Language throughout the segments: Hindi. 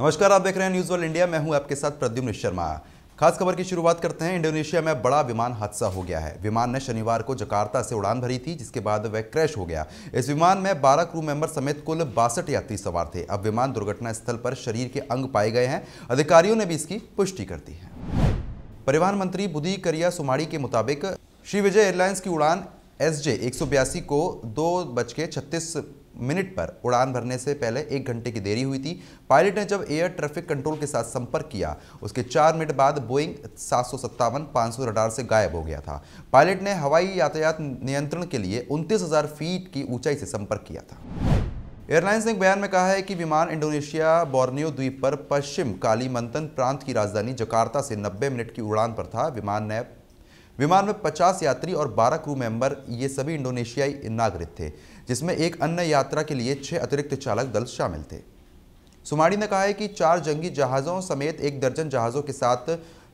नमस्कार आप देख रहे हैं न्यूज वर्ल्ड इंडिया मैं हूं आपके साथ प्रद्युम्न शर्मा खास खबर की शुरुआत करते हैं इंडोनेशिया में बड़ा विमान हादसा हो गया है विमान ने शनिवार को जकार्ता से उड़ान भरी थी जिसके बाद वह क्रैश हो गया इस विमान में 12 क्रू मेंबर समेत कुल बासठ यात्री सवार थे अब विमान दुर्घटना स्थल पर शरीर के अंग पाए गए हैं अधिकारियों ने भी इसकी पुष्टि कर दी है परिवहन मंत्री बुधी करिया सुमाड़ी के मुताबिक श्री विजय एयरलाइंस की उड़ान एस जे को दो मिनट पर उड़ान भरने से पहले एक घंटे की देरी हुई थी पायलट ने जब एयर ट्रैफिक कंट्रोल के साथ संपर्क किया उसके चार मिनट बाद बोइंग सात सौ रडार से गायब हो गया था पायलट ने हवाई यातायात नियंत्रण के लिए उनतीस फीट की ऊंचाई से संपर्क किया था एयरलाइंस ने एक बयान में कहा है कि विमान इंडोनेशिया बोर्नियो द्वीप पर पश्चिम कालीमंतन प्रांत की राजधानी जकार्ता से 90 मिनट की उड़ान पर था विमान ने विमान में 50 यात्री और 12 क्रू मेंबर ये सभी इंडोनेशियाई नागरिक थे जिसमें एक अन्य यात्रा के लिए छह अतिरिक्त चालक दल शामिल थे सुमाड़ी ने कहा है कि चार जंगी जहाज़ों समेत एक दर्जन जहाज़ों के साथ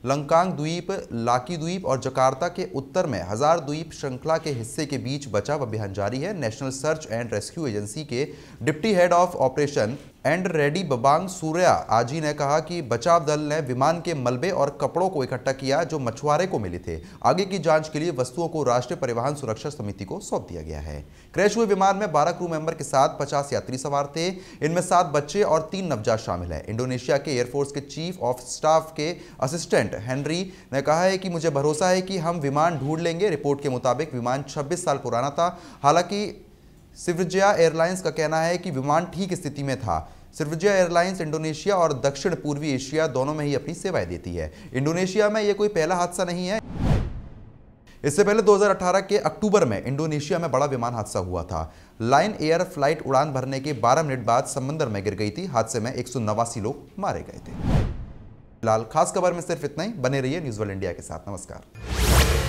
लंकांग द्वीप लाकी द्वीप और जकार्ता के उत्तर में हजार द्वीप श्रृंखला के हिस्से के बीच बचाव अभियान जारी है national search and rescue agency के deputy head of operation and रेडी बबांग सूर्या आजी ने कहा कि बचाव दल ने विमान के मलबे और कपड़ों को इकट्ठा किया जो मछुआरे को मिले थे आगे की जांच के लिए वस्तुओं को राष्ट्रीय परिवहन सुरक्षा समिति को सौंप दिया गया है क्रैश हुए विमान में 12 क्रू मेंबर के साथ 50 यात्री सवार थे इनमें सात बच्चे और तीन नवजात शामिल हैं इंडोनेशिया के एयरफोर्स के चीफ ऑफ स्टाफ के असिस्टेंट हेनरी ने कहा है कि मुझे भरोसा है कि हम विमान ढूंढ लेंगे रिपोर्ट के मुताबिक विमान छब्बीस साल पुराना था हालांकि सिवजिया एयरलाइंस का कहना है कि विमान ठीक स्थिति में था सिर्विजिया एयरलाइंस इंडोनेशिया और दक्षिण पूर्वी एशिया दोनों में ही अपनी सेवाएं देती है इंडोनेशिया में यह कोई पहला हादसा नहीं है इससे पहले 2018 के अक्टूबर में इंडोनेशिया में बड़ा विमान हादसा हुआ था लाइन एयर फ्लाइट उड़ान भरने के 12 मिनट बाद समंदर में गिर गई थी हादसे में एक लोग मारे गए थे फिलहाल खास खबर में सिर्फ इतना ही बने रहिए न्यूज वर्ल्ड इंडिया के साथ नमस्कार